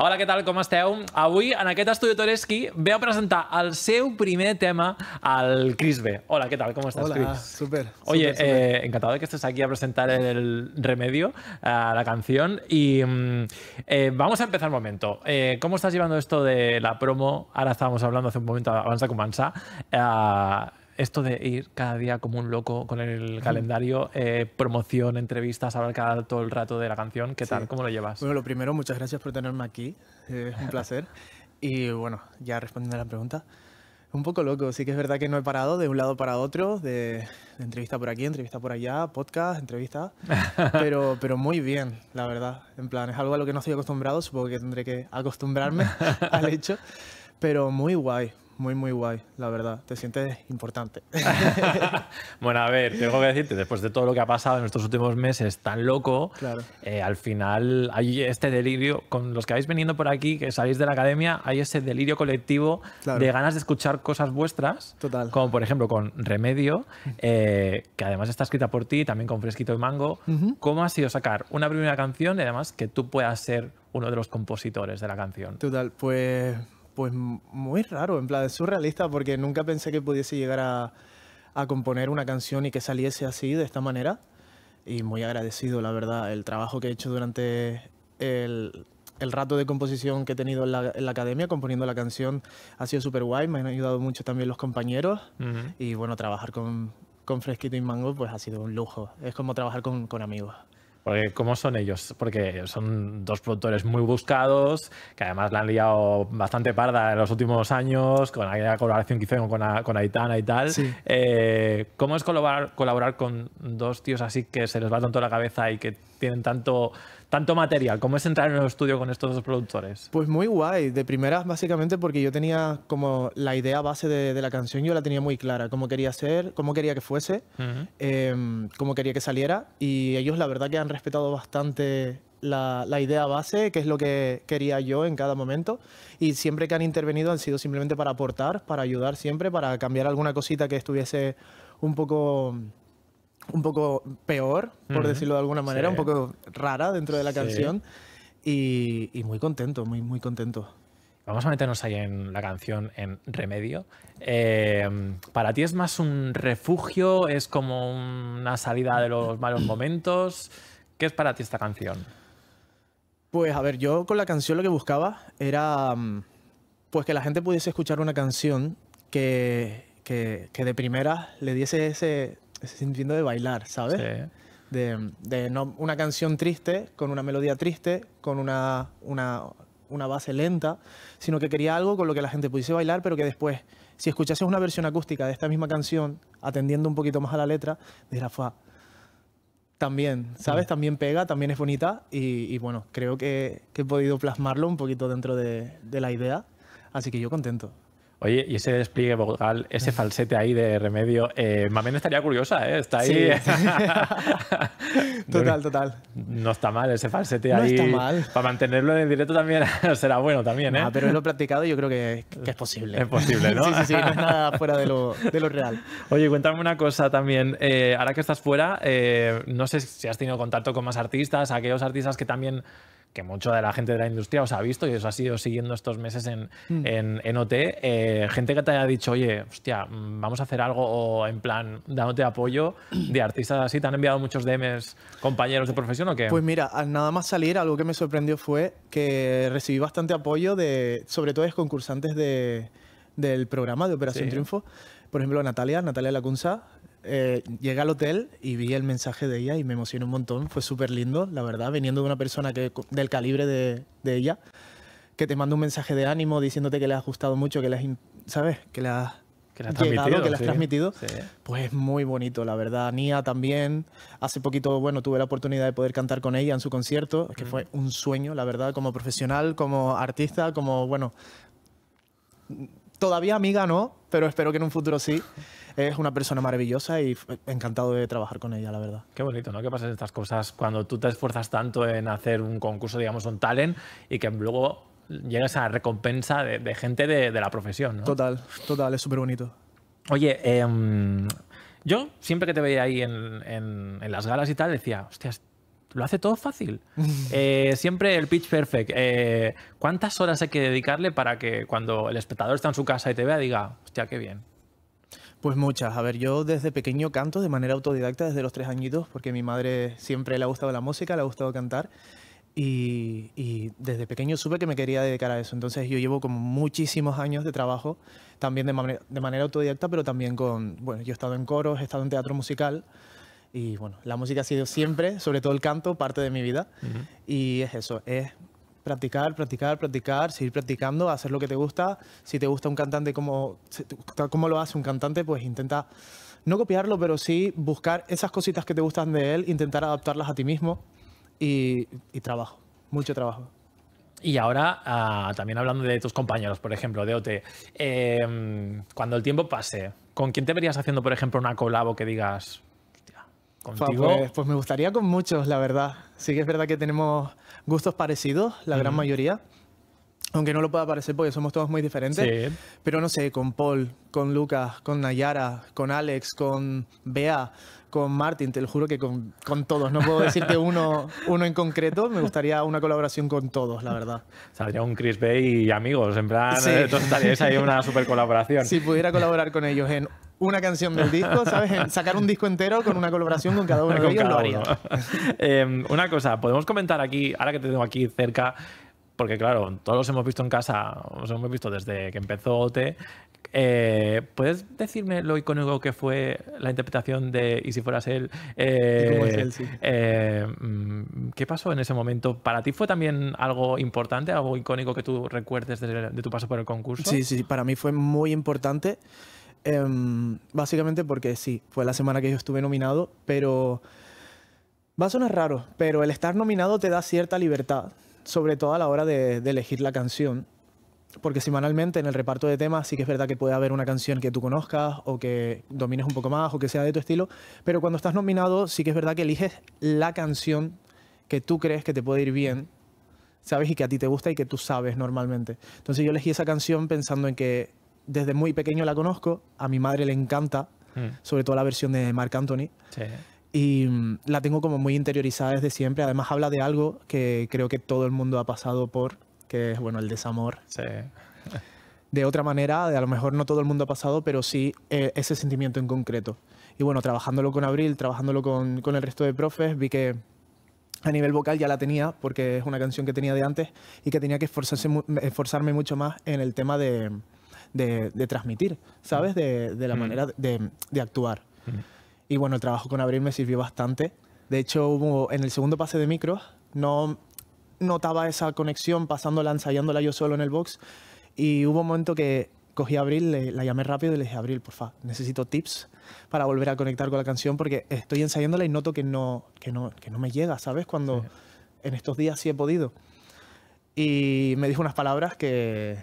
Hola, ¿qué tal? ¿Cómo esteu? Avui, en aquest estudi Toreski, ve a presentar el seu primer tema al Cris B. Hola, ¿qué tal? ¿Cómo estás, Hola, Súper. Oye, eh, encantado de que estés aquí a presentar el remedio, eh, a la canción. Y mm, eh, vamos a empezar un momento. ¿Cómo estás llevando esto de la promo? Ahora estábamos hablando hace un momento, avanza, con comenzar esto de ir cada día como un loco con el calendario, eh, promoción, entrevistas, hablar cada todo el rato de la canción, ¿qué tal? ¿Cómo lo llevas? Bueno, lo primero, muchas gracias por tenerme aquí, es eh, un placer. y bueno, ya respondiendo a la pregunta, un poco loco, sí que es verdad que no he parado de un lado para otro, de, entrevista por aquí, entrevista por allá, podcast, entrevista, pero, pero muy bien, la verdad. En plan, es algo a lo que no estoy acostumbrado, supongo que tendré que acostumbrarme al hecho, pero muy guay, muy, muy guay, la verdad. Te sientes importante. bueno, a ver, tengo que decirte, después de todo lo que ha pasado en estos últimos meses tan loco, eh, al final hay este delirio, con los que habéis venido por aquí, que salís de la academia, hay ese delirio colectivo de ganas de escuchar cosas vuestras. Total. Como por ejemplo con Remedio, eh, que además está escrita por ti, también con Fresquito y Mango. ¿Cómo ha sido sacar una primera canción y además que tú puedas ser uno de los compositores de la canción? Total, pues pues muy raro, en plan, surrealista porque nunca pensé que pudiese llegar a, componer una canción y que saliese así, de esta manera. Y muy agradecido, la verdad, el trabajo que he hecho durante el, rato de composición que he tenido en la, academia componiendo la canción ha sido súper guay, me han ayudado mucho también los compañeros y bueno, trabajar con, Fresquito y Mango pues ha sido un lujo, es como trabajar con amigos. Porque ¿cómo son ellos? Porque son dos productores muy buscados, que además la han liado bastante parda en los últimos años, con la colaboración que hicieron con, Aitana y tal. Eh, ¿Cómo es colaborar, colaborar con dos tíos así que se les va tanto la cabeza y que tienen tanto tanto material? ¿Cómo es entrar en el estudio con estos dos productores? Pues muy guay, de primeras básicamente porque yo tenía como la idea base de, la canción, yo la tenía muy clara, cómo quería ser, cómo quería que fuese, em, cómo quería que saliera y ellos la verdad que han respetado bastante la, la, idea base, que es lo que quería yo en cada momento. Y siempre que han intervenido han sido simplemente para aportar, para ayudar siempre, para cambiar alguna cosita que estuviese un poco un poco peor, por decirlo de alguna manera, un poco rara dentro de la canción. Y, muy contento, muy, muy contento. Vamos a meternos ahí en la canción, en Remedio. Em, ¿Para ti es más un refugio? ¿Es como una salida de los malos momentos? ¿Qué es para ti esta canción? Pues a ver, yo con la canción lo que buscaba era mm, pues que la gente pudiese escuchar una canción que, que, que de primera le diese ese, sintiendo de bailar, ¿sabes? De, de no, una canción triste, con una melodía triste, con una, una, una base lenta, sino que quería algo con lo que la gente pudiese bailar, pero que después, si escuchases una versión acústica de esta misma canción, atendiendo un poquito más a la letra, dirás, fue también, ¿sabes? Mm. También pega, también es bonita y, bueno, creo que, he podido plasmarlo un poquito dentro de la idea, así que yo contento. Oye, y ese despliegue vocal, ese falsete ahí de remedio, eh, me estaría curiosa, ¿eh? Está ahí. total, total. No está mal ese falsete ahí. No está mal. Para mantenerlo en el directo también será bueno también, ¿eh? No, pero lo practicado yo creo que, es posible. Es posible, ¿no? sí, sí, sí, no es nada fuera de lo, real. Oye, cuéntame una cosa también. Eh, ahora que estás fuera, eh, no sé si has tenido contacto con más artistas, aquellos artistas que también que mucho de la gente de la industria os ha visto y os ha ido siguiendo estos meses en, hmm. en, OT, eh, gente que te haya dicho, oye, hostia, vamos a hacer algo en plan, dándote apoyo de artistas así, ¿te han enviado muchos DMs compañeros de profesión o qué? Pues mira, nada más salir, algo que me sorprendió fue que recibí bastante apoyo de, sobre todo, de concursantes del programa de Operación Triunfo. Por ejemplo, Natalia, Natalia Lacunza, eh, llegué al hotel y vi el mensaje de ella y me emocioné un montón. Fue súper lindo, la verdad, viniendo de una persona que, del calibre de, ella, que te manda un mensaje de ánimo diciéndote que le has gustado mucho, que le has, ¿sabes? Que le has la transmitido. Que transmitido Pues es muy bonito, la verdad. Nia también. Hace poquito, bueno, tuve la oportunidad de poder cantar con ella en su concierto, que fue un sueño, la verdad, como profesional, como artista, como, bueno. Todavía amiga no, pero espero que en un futuro sí. es una persona maravillosa y encantado de trabajar con ella, la verdad. Qué bonito, ¿no? Que en estas cosas cuando tú te esfuerzas tanto en hacer un concurso, digamos, un talent y que luego llegas a recompensa de, gente de, la profesión, ¿no? Total, total, es súper bonito. Oye, em, yo siempre que te veía ahí en, las galas y tal, decía, hostias, lo hace todo fácil. Eh, siempre el pitch perfect. Eh, ¿Cuántas horas hay que dedicarle para que cuando el espectador está en su casa y te vea diga, hostia, qué bien? Pues muchas. A ver, yo desde pequeño canto de manera autodidacta desde los tres añitos, porque a mi madre siempre le ha gustado la música, le ha gustado cantar. Y, desde pequeño supe que me quería dedicar a eso. Entonces yo llevo como muchísimos años de trabajo, también de, manera autodidacta, pero también con, bueno, yo he estado en coros, he estado en teatro musical. Y bueno, la música ha sido siempre, sobre todo el canto, parte de mi vida. Y es eso, es practicar, practicar, practicar, seguir practicando, hacer lo que te gusta. Si te gusta un cantante como, como lo hace un cantante, pues intenta no copiarlo, pero sí buscar esas cositas que te gustan de él, intentar adaptarlas a ti mismo y, trabajo, mucho trabajo. Y ahora, ah, también hablando de tus compañeros, por ejemplo, de Ote em, cuando el tiempo pase, ¿con quién te verías haciendo, por ejemplo, una colabo que digas, pues, pues, me gustaría con muchos, la verdad. Sí que es verdad que tenemos gustos parecidos, la gran mm. mayoría. Aunque no lo pueda parecer porque somos todos muy diferentes. Pero no sé, con Paul, con Lucas, con Nayara, con Alex, con Bea, con Martin, te lo juro que con, todos. No puedo decirte uno, uno en concreto. Me gustaría una colaboración con todos, la verdad. Saldría un Chris Bay y amigos. En plan, sí. Eh, todos una super colaboración. Si pudiera colaborar con ellos en una canción del disco, ¿sabes? Sacar un disco entero con una colaboración con cada uno de ellos lo haría. Em, una cosa, podemos comentar aquí, ahora que te tengo aquí cerca, porque claro, todos los hemos visto en casa, los hemos visto desde que empezó OT. Eh, ¿Puedes decirme lo icónico que fue la interpretación de Y si fueras él? Eh, él sí? Eh, mm, ¿Qué pasó en ese momento? ¿Para ti fue también algo importante, algo icónico que tú recuerdes de tu paso por el concurso? Sí, sí, para mí fue muy importante. Em, básicamente porque sí, fue la semana que yo estuve nominado, pero va a sonar raro, pero el estar nominado te da cierta libertad, sobre todo a la hora de, de elegir la canción, porque semanalmente en el reparto de temas sí que es verdad que puede haber una canción que tú conozcas o que domines un poco más o que sea de tu estilo, pero cuando estás nominado sí que es verdad que eliges la canción que tú crees que te puede ir bien, ¿sabes? Y que a ti te gusta y que tú sabes normalmente. Entonces yo elegí esa canción pensando en que desde muy pequeño la conozco, a mi madre le encanta, mm. sobre todo la versión de Marc Anthony. Sí. Y mm, la tengo como muy interiorizada desde siempre. Además habla de algo que creo que todo el mundo ha pasado por, que es bueno, el desamor. Sí. de otra manera, de a lo mejor no todo el mundo ha pasado, pero sí eh, ese sentimiento en concreto. Y bueno, trabajándolo con Abril, trabajándolo con, con el resto de profes, vi que a nivel vocal ya la tenía, porque es una canción que tenía de antes y que tenía que esforzarse, esforzarme mucho más en el tema de, de, transmitir, ¿sabes? De, la manera de, actuar. Y bueno, el trabajo con Abril me sirvió bastante. De hecho, en el segundo pase de micro no notaba esa conexión pasándola, ensayándola yo solo en el box. Y hubo un momento que cogí a Abril, la llamé rápido y le dije, Abril, porfa, necesito tips para volver a conectar con la canción porque estoy ensayándola y noto que no, que no, me llega, ¿sabes? Cuando en estos días sí he podido. Y me dijo unas palabras que,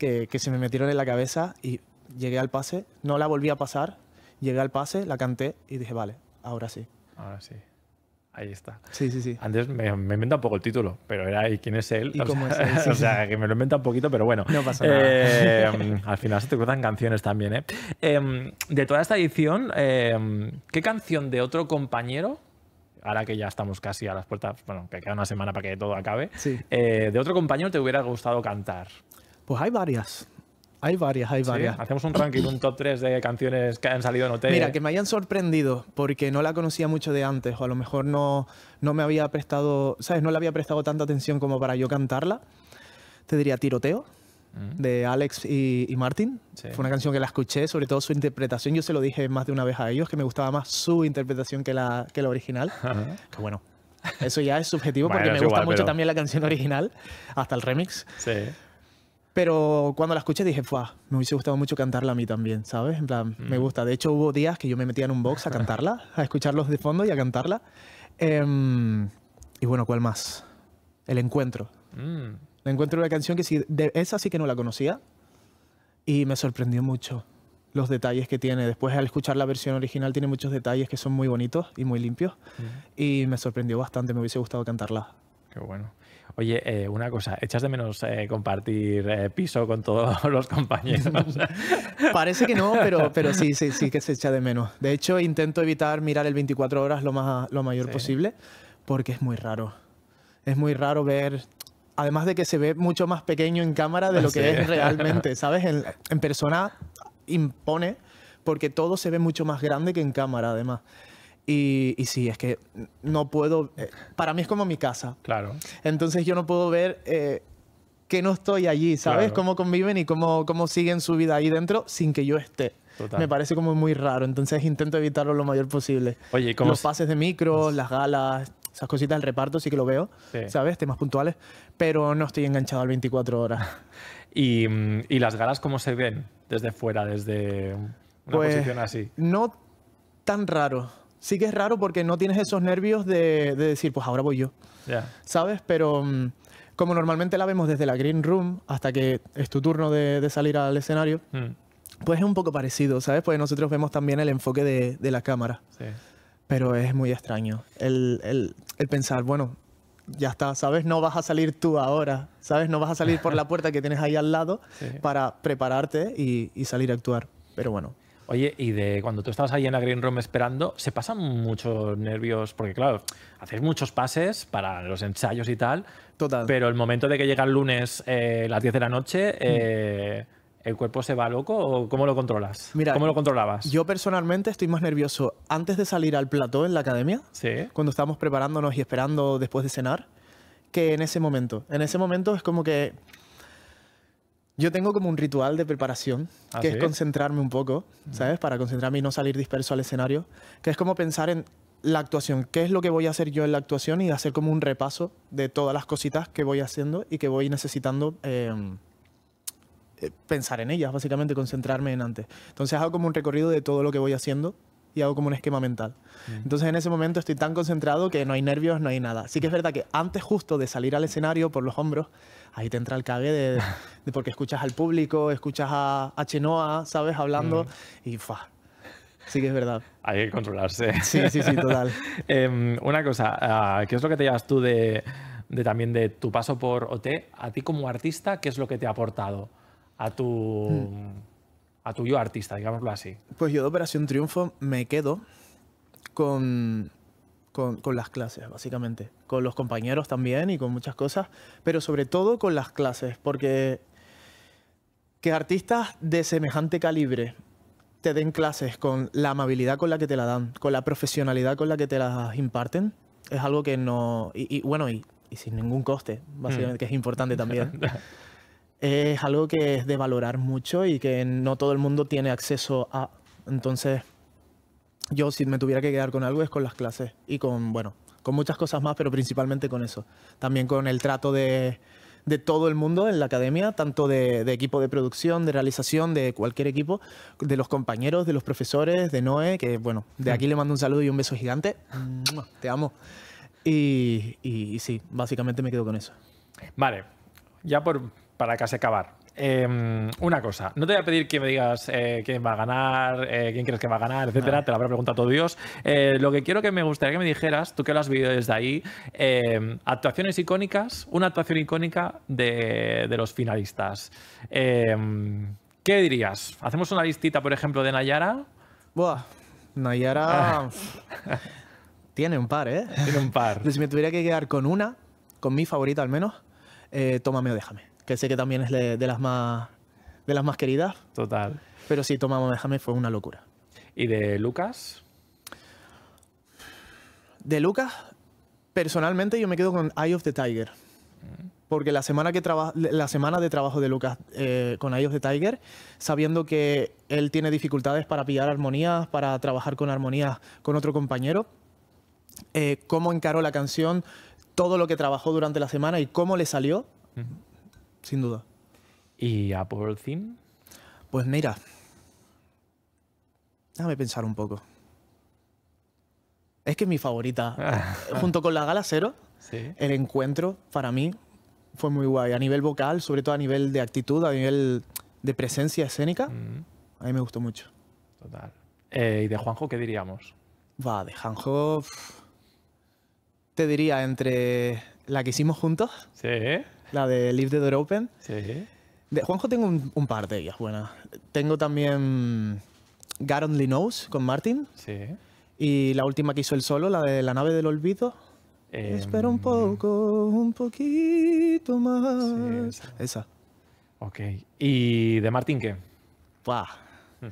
que, se me metieron en la cabeza y llegué al pase, no la volví a pasar, llegué al pase, la canté y dije, vale, ahora sí. Ahora sí. Ahí está. Sí, sí, sí. Antes me, he inventado un poco el título, pero era ¿y quién es él? ¿Y cómo es él? o sea, que me lo inventado un poquito, pero bueno. No pasa nada. Eh, al final se te cruzan canciones también, ¿eh? Em, de toda esta edición, em, ¿qué canción de otro compañero, ahora que ya estamos casi a las puertas, bueno, que queda una semana para que todo acabe, eh, de otro compañero te hubiera gustado cantar? Pues hay varias. Hay varias, hay varias. hacemos un ranking, un top 3 de canciones que han salido en hotel. Mira, que me hayan sorprendido, porque no la conocía mucho de antes, o a lo mejor no, no me había prestado, ¿sabes? No le había prestado tanta atención como para yo cantarla. Te diría Tiroteo, mm. de Alex y, Martin. Fue una canción que la escuché, sobre todo su interpretación. Yo se lo dije más de una vez a ellos, que me gustaba más su interpretación que la, que la original. que bueno, eso ya es subjetivo, porque me gusta mucho también la canción original, hasta el remix. Sí. Pero cuando la escuché dije, Fua, me hubiese gustado mucho cantarla a mí también, ¿sabes? En plan, me mm. gusta. De hecho, hubo días que yo me metía en un box a cantarla, a escucharlos de fondo y a cantarla. Em, y bueno, ¿cuál más? El encuentro. Mm. El encuentro de una canción que sí, esa sí que no la conocía y me sorprendió mucho los detalles que tiene. Después, al escuchar la versión original, tiene muchos detalles que son muy bonitos y muy limpios. Mm. Y me sorprendió bastante, me hubiese gustado cantarla. Qué bueno. Oye, eh, una cosa, ¿echas de menos eh, compartir eh, piso con todos los compañeros? Parece que no, pero, pero sí, sí, sí que se echa de menos. De hecho, intento evitar mirar el 24 horas lo, más, lo mayor posible, porque es muy raro. Es muy raro ver además de que se ve mucho más pequeño en cámara de lo que es realmente, ¿sabes? En, en, persona impone, porque todo se ve mucho más grande que en cámara, además. Y, sí, es que no puedo, eh, para mí es como mi casa. Claro. Entonces yo no puedo ver eh, que no estoy allí, ¿sabes? Cómo conviven y cómo, cómo siguen su vida ahí dentro sin que yo esté. Me parece como muy raro, entonces intento evitarlo lo mayor posible. Oye, ¿cómo Los pases de micro, pues las galas, esas cositas, el reparto sí que lo veo, ¿sabes? Temas puntuales, pero no estoy enganchado al 24 horas. ¿Y, y las galas cómo se ven desde fuera, desde una pues posición así? No tan raro sí que es raro porque no tienes esos nervios de, decir, pues ahora voy yo. ¿Sabes? Pero mm, como normalmente la vemos desde la green room hasta que es tu turno de, salir al escenario, hmm. pues es un poco parecido, ¿sabes? Pues nosotros vemos también el enfoque de, la cámara. Pero es muy extraño el, pensar, bueno, ya está, ¿sabes? No vas a salir tú ahora, ¿sabes? No vas a salir por la puerta que tienes ahí al lado para prepararte y, salir a actuar. Pero bueno. Oye, y de cuando tú estabas ahí en la Green Room esperando, ¿se pasan muchos nervios? Porque claro, hacéis muchos pases para los ensayos y tal. Total. Pero el momento de que llega el lunes a eh, las 10 de la noche... Mm. Eh, ¿El cuerpo se va loco o cómo lo controlas? ¿cómo lo controlabas? Yo personalmente estoy más nervioso antes de salir al plató en la academia, cuando estábamos preparándonos y esperando después de cenar, que en ese momento. En ese momento es como que yo tengo como un ritual de preparación, ¿Ah, que es concentrarme un poco, mm. ¿sabes? Para concentrarme y no salir disperso al escenario, que es como pensar en la actuación, qué es lo que voy a hacer yo en la actuación y hacer como un repaso de todas las cositas que voy haciendo y que voy necesitando em, eh, pensar en ellas, básicamente concentrarme en antes. Entonces hago como un recorrido de todo lo que voy haciendo y hago como un esquema mental. Mm. Entonces en ese momento estoy tan concentrado que no hay nervios, no hay nada. Sí que es verdad que antes justo de salir al escenario por los hombros, ahí te entra el cague de, porque escuchas al público, escuchas a, Chenoa, ¿sabes? Hablando mm. y fa. Sí que es verdad. Hay que controlarse. Sí, sí, sí, total. Em, una cosa, ah, ¿qué es lo que te llevas tú de, también de tu paso por OT? A ti como artista, ¿qué es lo que te ha aportado a tu... Mm a tuyo artista, digámoslo así. Pues yo de Operación Triunfo me quedo con, con, las clases, básicamente. Con los compañeros también y con muchas cosas, pero sobre todo con las clases, porque que artistas de semejante calibre te den clases con la amabilidad con la que te la dan, con la profesionalidad con la que te las imparten, es algo que no... Y, bueno, y, sin ningún coste, básicamente, mm. que es importante también. es algo que es de valorar mucho y que no todo el mundo tiene acceso a. Entonces, yo si me tuviera que quedar con algo es con las clases y con, bueno, con muchas cosas más, pero principalmente con eso. También con el trato de, todo el mundo en la academia, tanto de, equipo de producción, de realización, de cualquier equipo, de los compañeros, de los profesores, de Noé, que bueno, de mm. aquí le mando un saludo y un beso gigante. Te amo. y, y sí, básicamente me quedo con eso. Vale, ya por para casi acabar. Em, una cosa, no te voy a pedir que me digas eh, quién va a ganar, eh, quién crees que va a ganar, etcétera, te lo habrá preguntado todo Dios. Eh, lo que quiero que me gustaría que me dijeras, tú que lo has vivido desde ahí, em, actuaciones icónicas, una actuación icónica de, los finalistas. Em, ¿Qué dirías? ¿Hacemos una listita, por ejemplo, de Nayara? Buah, Nayara tiene un par, ¿eh? Tiene un par. si me tuviera que quedar con una, con mi favorita al menos, tómame o déjame que sé que también es de, las más, de las más queridas. Total. Pero sí, tomamos déjame, fue una locura. ¿Y de Lucas? De Lucas, personalmente yo me quedo con Eye of the Tiger. Porque la semana, que la semana de trabajo de Lucas eh, con Eye of the Tiger, sabiendo que él tiene dificultades para pillar armonías, para trabajar con armonías con otro compañero, eh, cómo encaró la canción, todo lo que trabajó durante la semana y cómo le salió, sin duda. ¿Y Apple Theme? Pues mira, déjame pensar un poco. Es que es mi favorita. Junto con la Gala Cero, ¿Sí? el encuentro para mí fue muy guay. A nivel vocal, sobre todo a nivel de actitud, a nivel de presencia escénica, mm. a mí me gustó mucho. Total. Eh, ¿Y de Juanjo qué diríamos? Va, de Juanjo. Te diría entre la que hicimos juntos. Sí la de Leave the Door Open. Sí. De Juanjo tengo un, par de ellas buenas. Tengo también God Only Knows con Martin. Sí. Y la última que hizo él solo, la de La nave del olvido. Em, Espera un poco, un poquito más. esa. Ok. ¿Y de Martin qué? Mm.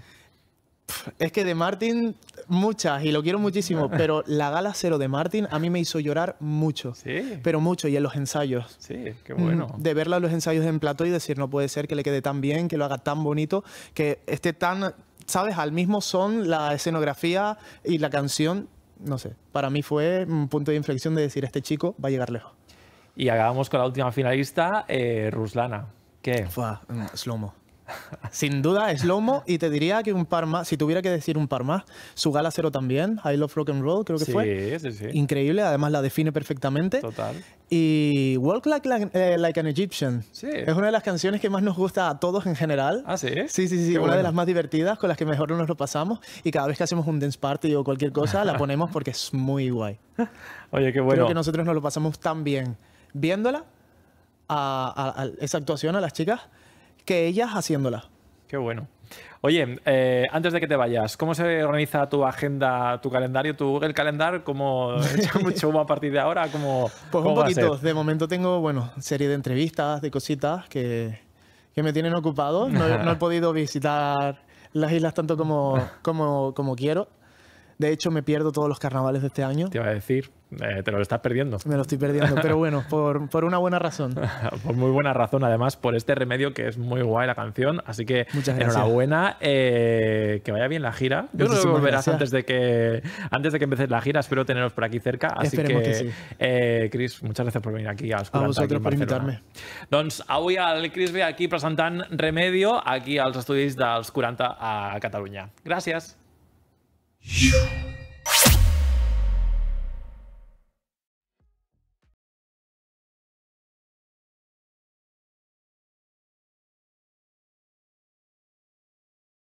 Es que de Martin muchas y lo quiero muchísimo, pero la gala cero de Martin a mí me hizo llorar mucho. Sí. Pero mucho y en los ensayos. Sí, qué bueno. De verla en los ensayos en plato y decir, no puede ser que le quede tan bien, que lo haga tan bonito, que esté tan, ¿sabes? Al mismo son la escenografía y la canción. No sé, para mí fue un punto de inflexión de decir, este chico va a llegar lejos. Y acabamos con la última finalista, eh, Ruslana. ¿Qué? Fue, slomo. Sin duda, es lomo Y te diría que un par más, si tuviera que decir un par más, su gala cero también, I Love Rock and creo que fue. Sí, sí. Increíble, además la define perfectamente. Total. Y Walk eh, Like, an Egyptian. Sí. Es una de las canciones que más nos gusta a todos en general. Ah, sí. Sí, sí, sí. una de las más divertidas, con las que mejor nos lo pasamos. Y cada vez que hacemos un dance party o cualquier cosa, la ponemos porque es muy guay. Oye, qué bueno. Creo que nosotros nos lo pasamos tan bien viéndola, a esa actuación a las chicas que ellas haciéndola. Qué bueno. Oye, eh, antes de que te vayas, ¿cómo se organiza tu agenda, tu calendario, tu Google Calendar? ¿Cómo echa mucho humo a partir de ahora? como pues un poquito. De momento tengo, bueno, serie de entrevistas, de cositas que, que me tienen ocupado. No, he podido visitar las islas tanto como, como, como quiero. De hecho, me pierdo todos los carnavales de este año. Te iba a decir, eh, te lo estás perdiendo. Me lo estoy perdiendo, pero bueno, por, una buena razón. por muy buena razón, además, por este remedio que es muy guay la canción. Así que enhorabuena, eh, que vaya bien la gira. Yo creo que volverás antes de que, antes de que empieces la gira. Espero teneros por aquí cerca. Así que, eh, Cris, muchas gracias por venir aquí a Oscuranta, A vosotros por invitarme. Doncs avui Cris ve aquí presentant Remedio aquí al estudis dels 40 a Cataluña. Gracias. y